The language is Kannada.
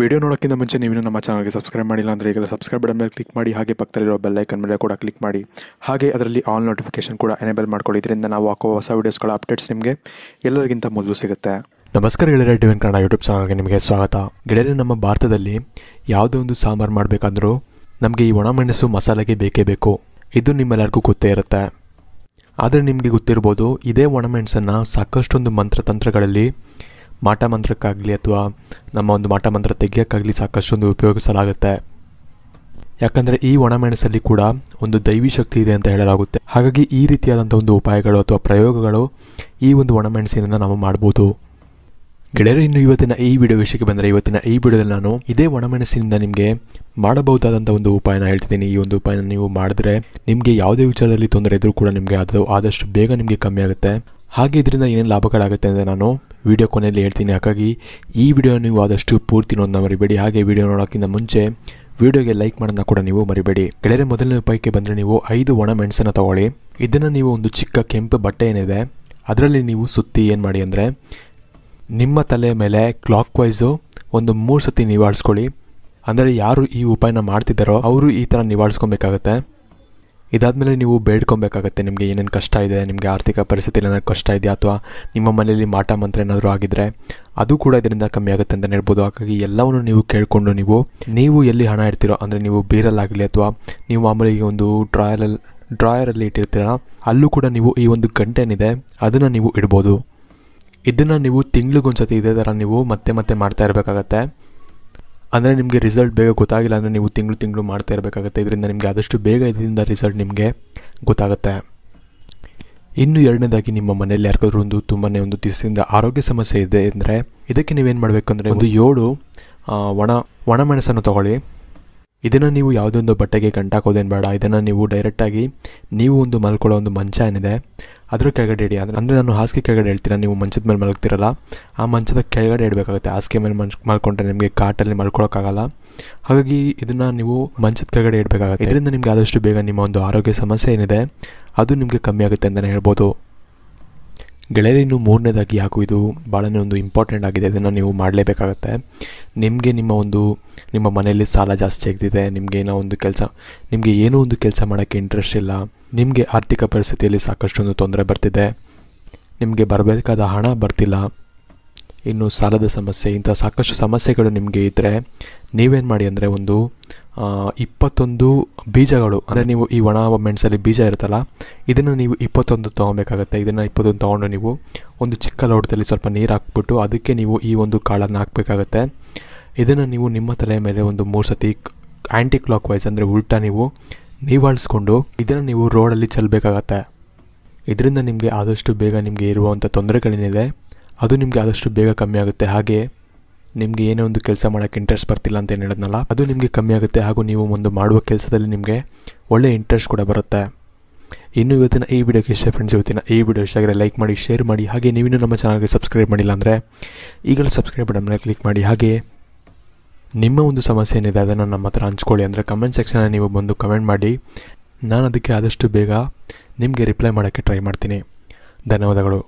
ವಿಡಿಯೋ ನೋಡೋಕ್ಕಿಂತ ಮುಂಚೆ ನೀವು ನಮ್ಮ ಚಾನಲ್ಗೆ ಸಬ್ಸ್ಕ್ರೈಬ್ ಮಾಡಿಲ್ಲ ಅಂದರೆ ಈಗ ಸಬ್ಸ್ಕ್ರೈಬ್ ಬಟನ್ ಮೇಲೆ ಕ್ಲಿಕ್ ಮಾಡಿ ಹಾಗೆ ಪಕ್ಕದಲ್ಲಿರೋ ಬೆಲ್ಲೈಕನ್ ಮೇಲೆ ಕೂಡ ಕ್ಲಿಕ್ ಮಾಡಿ ಹಾಗೆ ಅದರಲ್ಲಿ ಆಲ್ ನೋಟಿಫಿಕೇಶನ್ ಕೂಡ ಎನೇಬಲ್ ಮಾಡ್ಕೊಳ್ಳಿ ಇದರಿಂದ ನಾವು ಹಾಕೋ ಹೊಸ ವೀಡಿಯೋಸ್ಗಳ ಅಪ್ಡೇಟ್ಸ್ ನಿಮಗೆ ಎಲ್ಲರಿಗಿಂತ ಮೊದಲು ಸಿಗುತ್ತೆ ನಮಸ್ಕಾರ ಗೆಳೆಯರೆ ಟಿವಿನ್ ಕನ್ನಡ ಯೂಟ್ಯೂಬ್ ಚಾನಲ್ಗೆ ನಿಮಗೆ ಸ್ವಾಗತ ಗೆಳೆಯರೆ ನಮ್ಮ ಭಾರತದಲ್ಲಿ ಯಾವುದೇ ಒಂದು ಸಾಂಬಾರು ಮಾಡಬೇಕಂದ್ರೂ ನಮಗೆ ಈ ಒಣಮೆಣಸು ಮಸಾಲೆಗೆ ಬೇಕೇ ಬೇಕು ಇದು ನಿಮ್ಮೆಲ್ಲರಿಗೂ ಗೊತ್ತೇ ಇರುತ್ತೆ ಆದರೆ ನಿಮಗೆ ಗೊತ್ತಿರ್ಬೋದು ಇದೇ ಒಣಮೆಣಸನ್ನು ಸಾಕಷ್ಟೊಂದು ಮಂತ್ರತಂತ್ರಗಳಲ್ಲಿ ಮಾಟ ಮಂತ್ರಕ್ಕಾಗಲಿ ಅಥವಾ ನಮ್ಮ ಒಂದು ಮಾಟಮಂತ್ರ ಮಂತ್ರ ತೆಗಿಯೋಕ್ಕಾಗಲಿ ಸಾಕಷ್ಟೊಂದು ಉಪಯೋಗಿಸಲಾಗುತ್ತೆ ಯಾಕಂದರೆ ಈ ಒಣಮೆಣಸಲ್ಲಿ ಕೂಡ ಒಂದು ದೈವಿ ಶಕ್ತಿ ಇದೆ ಅಂತ ಹೇಳಲಾಗುತ್ತೆ ಹಾಗಾಗಿ ಈ ರೀತಿಯಾದಂಥ ಒಂದು ಉಪಾಯಗಳು ಅಥವಾ ಪ್ರಯೋಗಗಳು ಈ ಒಂದು ಒಣಮೆಣಸಿನಿಂದ ನಾವು ಮಾಡ್ಬೋದು ಗೆಳೆಯರು ಇನ್ನು ಇವತ್ತಿನ ಈ ವಿಡಿಯೋ ವಿಷಯಕ್ಕೆ ಬಂದರೆ ಇವತ್ತಿನ ಈ ವಿಡಿಯೋದಲ್ಲಿ ನಾನು ಇದೇ ಒಣಮೆಣಸಿನಿಂದ ನಿಮಗೆ ಮಾಡಬಹುದಾದಂಥ ಒಂದು ಉಪಾಯನ ಹೇಳ್ತಿದ್ದೀನಿ ಈ ಒಂದು ಉಪಾಯನ ನೀವು ಮಾಡಿದ್ರೆ ನಿಮಗೆ ಯಾವುದೇ ವಿಚಾರದಲ್ಲಿ ತೊಂದರೆ ಇದ್ದರೂ ಕೂಡ ನಿಮಗೆ ಅದು ಆದಷ್ಟು ಬೇಗ ನಿಮಗೆ ಕಮ್ಮಿ ಆಗುತ್ತೆ ಹಾಗೆ ಇದರಿಂದ ಏನೇನು ಲಾಭಗಳಾಗುತ್ತೆ ಅಂದರೆ ನಾನು ವಿಡಿಯೋ ಕೊನೆಯಲ್ಲಿ ಹೇಳ್ತೀನಿ ಹಾಗಾಗಿ ಈ ವಿಡಿಯೋ ನೀವು ಆದಷ್ಟು ಪೂರ್ತಿ ನೋಡೋದನ್ನ ಮರಿಬೇಡಿ ಹಾಗೆ ವಿಡಿಯೋ ನೋಡೋಕ್ಕಿಂತ ಮುಂಚೆ ವಿಡಿಯೋಗೆ ಲೈಕ್ ಮಾಡೋದನ್ನ ಕೂಡ ನೀವು ಮರಿಬೇಡಿ ಗೆಳೆಯರೆ ಮೊದಲನೇ ಉಪಾಯಕ್ಕೆ ಬಂದರೆ ನೀವು ಐದು ಒಣ ಮೆಣಸನ್ನು ತಗೊಳ್ಳಿ ಇದನ್ನು ನೀವು ಒಂದು ಚಿಕ್ಕ ಕೆಂಪು ಬಟ್ಟೆ ಏನಿದೆ ಅದರಲ್ಲಿ ನೀವು ಸುತ್ತಿ ಏನು ಮಾಡಿ ಅಂದರೆ ನಿಮ್ಮ ತಲೆಯ ಮೇಲೆ ಕ್ಲಾಕ್ ವೈಸು ಒಂದು ಮೂರು ಸತಿ ನಿವಾರಿಸ್ಕೊಳ್ಳಿ ಅಂದರೆ ಯಾರು ಈ ಉಪಾಯನ ಮಾಡ್ತಿದ್ದಾರೋ ಅವರು ಈ ಥರ ನಿವಾರಿಸ್ಕೊಬೇಕಾಗತ್ತೆ ಇದಾದಮೇಲೆ ನೀವು ಬೇಡ್ಕೊಬೇಕಾಗತ್ತೆ ನಿಮಗೆ ಏನೇನು ಕಷ್ಟ ಇದೆ ನಿಮಗೆ ಆರ್ಥಿಕ ಪರಿಸ್ಥಿತಿಲಿ ಏನಾದರೂ ಕಷ್ಟ ಇದೆಯಾ ಅಥವಾ ನಿಮ್ಮ ಮನೆಯಲ್ಲಿ ಮಾಟ ಮಂತ್ರ ಏನಾದರೂ ಆಗಿದ್ದರೆ ಅದು ಕೂಡ ಇದರಿಂದ ಕಮ್ಮಿ ಆಗುತ್ತೆ ಅಂತಲೇ ಹೇಳ್ಬೋದು ಹಾಗಾಗಿ ಎಲ್ಲವನ್ನು ನೀವು ಕೇಳಿಕೊಂಡು ನೀವು ನೀವು ಎಲ್ಲಿ ಹಣ ಇಡ್ತೀರೋ ಅಂದರೆ ನೀವು ಬೀರಲ್ಲಾಗಲಿ ಅಥವಾ ನೀವು ಮಾಮೂಲಿ ಒಂದು ಡ್ರಾಯರಲ್ಲಿ ಡ್ರಾಯರಲ್ಲಿ ಇಟ್ಟಿರ್ತೀರ ಅಲ್ಲೂ ಕೂಡ ನೀವು ಈ ಒಂದು ಗಂಟೆನಿದೆ ಅದನ್ನು ನೀವು ಇಡ್ಬೋದು ಇದನ್ನು ನೀವು ತಿಂಗಳಿಗೊಂದ್ಸತಿ ಇದೇ ಥರ ನೀವು ಮತ್ತೆ ಮತ್ತೆ ಮಾಡ್ತಾ ಇರಬೇಕಾಗತ್ತೆ ಅಂದರೆ ನಿಮಗೆ ರಿಸಲ್ಟ್ ಬೇಗ ಗೊತ್ತಾಗಿಲ್ಲ ಅಂದರೆ ನೀವು ತಿಂಗಳು ತಿಂಗಳು ಮಾಡ್ತಾ ಇರಬೇಕಾಗುತ್ತೆ ಇದರಿಂದ ನಿಮಗೆ ಆದಷ್ಟು ಬೇಗ ಇದರಿಂದ ರಿಸಲ್ಟ್ ನಿಮಗೆ ಗೊತ್ತಾಗುತ್ತೆ ಇನ್ನು ಎರಡನೇದಾಗಿ ನಿಮ್ಮ ಮನೆಯಲ್ಲಿ ಯಾರಿಗಾದ್ರೂ ಒಂದು ತುಂಬಾ ಒಂದು ದಿವಸದಿಂದ ಆರೋಗ್ಯ ಸಮಸ್ಯೆ ಇದೆ ಅಂದರೆ ಇದಕ್ಕೆ ನೀವೇನು ಮಾಡಬೇಕಂದ್ರೆ ಒಂದು ಏಳು ಒಣ ಒಣ ಮೆಣಸನ್ನು ತೊಗೊಳ್ಳಿ ಇದನ್ನು ನೀವು ಯಾವುದೊಂದು ಬಟ್ಟೆಗೆ ಗಂಟಾಕೋದೇನು ಬೇಡ ಇದನ್ನು ನೀವು ಡೈರೆಕ್ಟಾಗಿ ನೀವು ಒಂದು ಮಲ್ಕೊಳ್ಳೋ ಒಂದು ಮಂಚ ಏನಿದೆ ಅದ್ರ ಕೆಳಗಡೆ ಇಡಿ ಅಂದರೆ ಅಂದರೆ ನಾನು ಹಾಸಿಗೆ ಕೆಳಗಡೆ ಹೇಳ್ತೀರಾ ನೀವು ಮಂಚದ ಮೇಲೆ ಮಲಗ್ತಿರಲ್ಲ ಆ ಮಂಚದ ಕೆಳಗಡೆ ಇಡಬೇಕಾಗುತ್ತೆ ಹಾಸಿಗೆ ಮೇಲೆ ಮಂಚ್ ಮಲ್ಕೊಂಡ್ರೆ ನಿಮಗೆ ಕಾಟಲ್ಲಿ ಮಲ್ಕೊಳೋಕ್ಕಾಗಲ್ಲ ಹಾಗಾಗಿ ಇದನ್ನು ನೀವು ಮಂಚದ ಕೆಳಗಡೆ ಇಡಬೇಕಾಗುತ್ತೆ ಇದರಿಂದ ನಿಮಗೆ ಆದಷ್ಟು ಬೇಗ ನಿಮ್ಮ ಒಂದು ಆರೋಗ್ಯ ಸಮಸ್ಯೆ ಏನಿದೆ ಅದು ನಿಮಗೆ ಕಮ್ಮಿ ಆಗುತ್ತೆ ಅಂತಲೇ ಹೇಳ್ಬೋದು ಗೆಳೆಯರಿನ್ನು ಮೂರನೇದಾಗಿ ಹಾಗೂ ಇದು ಭಾಳನೇ ಒಂದು ಇಂಪಾರ್ಟೆಂಟ್ ಆಗಿದೆ ಇದನ್ನು ನೀವು ಮಾಡಲೇಬೇಕಾಗತ್ತೆ ನಿಮಗೆ ನಿಮ್ಮ ಒಂದು ನಿಮ್ಮ ಮನೆಯಲ್ಲಿ ಸಾಲ ಜಾಸ್ತಿ ಆಗ್ತಿದೆ ನಿಮಗೆ ಏನೋ ಒಂದು ಕೆಲಸ ನಿಮಗೆ ಏನೋ ಒಂದು ಕೆಲಸ ಮಾಡೋಕ್ಕೆ ಇಂಟ್ರೆಸ್ಟ್ ಇಲ್ಲ ನಿಮಗೆ ಆರ್ಥಿಕ ಪರಿಸ್ಥಿತಿಯಲ್ಲಿ ಸಾಕಷ್ಟು ಒಂದು ತೊಂದರೆ ಬರ್ತಿದೆ ನಿಮಗೆ ಬರಬೇಕಾದ ಹಣ ಬರ್ತಿಲ್ಲ ಇನ್ನು ಸಾಲದ ಸಮಸ್ಯೆ ಇಂಥ ಸಾಕಷ್ಟು ಸಮಸ್ಯೆಗಳು ನಿಮಗೆ ಇದ್ದರೆ ನೀವೇನು ಮಾಡಿ ಅಂದರೆ ಒಂದು ಇಪ್ಪತ್ತೊಂದು ಬೀಜಗಳು ಅಂದರೆ ನೀವು ಈ ಒಣ ಮೆಣಸಲ್ಲಿ ಬೀಜ ಇರುತ್ತಲ್ಲ ಇದನ್ನು ನೀವು ಇಪ್ಪತ್ತೊಂದು ತೊಗೊಬೇಕಾಗತ್ತೆ ಇದನ್ನು ಇಪ್ಪತ್ತೊಂದು ತೊಗೊಂಡು ನೀವು ಒಂದು ಚಿಕ್ಕ ಲೋಟದಲ್ಲಿ ಸ್ವಲ್ಪ ನೀರು ಹಾಕ್ಬಿಟ್ಟು ಅದಕ್ಕೆ ನೀವು ಈ ಒಂದು ಕಾಳನ್ನು ಹಾಕಬೇಕಾಗತ್ತೆ ಇದನ್ನು ನೀವು ನಿಮ್ಮ ತಲೆ ಮೇಲೆ ಒಂದು ಮೂರು ಸತಿ ಆ್ಯಂಟಿ ಕ್ಲಾಕ್ ವೈಸ್ ಅಂದರೆ ಉಲ್ಟ ನೀವು ನೀವಾಳಿಸ್ಕೊಂಡು ಇದನ್ನು ನೀವು ರೋಡಲ್ಲಿ ಚೆಲ್ಲಬೇಕಾಗತ್ತೆ ಇದರಿಂದ ನಿಮಗೆ ಆದಷ್ಟು ಬೇಗ ನಿಮಗೆ ಇರುವಂಥ ತೊಂದರೆಗಳೇನಿದೆ ಅದು ನಿಮಗೆ ಆದಷ್ಟು ಬೇಗ ಕಮ್ಮಿ ಆಗುತ್ತೆ ಹಾಗೆ ನಿಮಗೆ ಏನೇ ಒಂದು ಕೆಲಸ ಮಾಡೋಕ್ಕೆ ಇಂಟ್ರೆಸ್ಟ್ ಬರ್ತಿಲ್ಲ ಅಂತ ಏನು ಹೇಳಿದ್ನಲ್ಲ ಅದು ನಿಮಗೆ ಕಮ್ಮಿ ಆಗುತ್ತೆ ಹಾಗೂ ನೀವು ಒಂದು ಮಾಡುವ ಕೆಲಸದಲ್ಲಿ ನಿಮಗೆ ಒಳ್ಳೆ ಇಂಟ್ರೆಸ್ಟ್ ಕೂಡ ಬರುತ್ತೆ ಇನ್ನು ಇವತ್ತಿನ ಈ ವಿಡಿಯೋಗೆ ಇಷ್ಟೇ ಫ್ರೆಂಡ್ಸ್ ಇವತ್ತಿನ ಈ ವಿಡಿಯೋ ಇಷ್ಟ ಲೈಕ್ ಮಾಡಿ ಶೇರ್ ಮಾಡಿ ಹಾಗೆ ನೀವಿನ್ನೂ ನಮ್ಮ ಚಾನಲ್ಗೆ ಸಬ್ಸ್ಕ್ರೈಬ್ ಮಾಡಿಲ್ಲ ಅಂದರೆ ಈಗಲೂ ಸಬ್ಸ್ಕ್ರೈಬ್ ಬಟನ್ ಮೇಲೆ ಕ್ಲಿಕ್ ಮಾಡಿ ಹಾಗೆ ನಿಮ್ಮ ಒಂದು ಸಮಸ್ಯೆ ಏನಿದೆ ಅದನ್ನು ನಮ್ಮ ಹತ್ರ ಹಂಚ್ಕೊಳ್ಳಿ ಅಂದರೆ ಕಮೆಂಟ್ ಸೆಕ್ಷನಲ್ಲಿ ನೀವು ಬಂದು ಕಮೆಂಟ್ ಮಾಡಿ ನಾನು ಅದಕ್ಕೆ ಆದಷ್ಟು ಬೇಗ ನಿಮಗೆ ರಿಪ್ಲೈ ಮಾಡೋಕ್ಕೆ ಟ್ರೈ ಮಾಡ್ತೀನಿ ಧನ್ಯವಾದಗಳು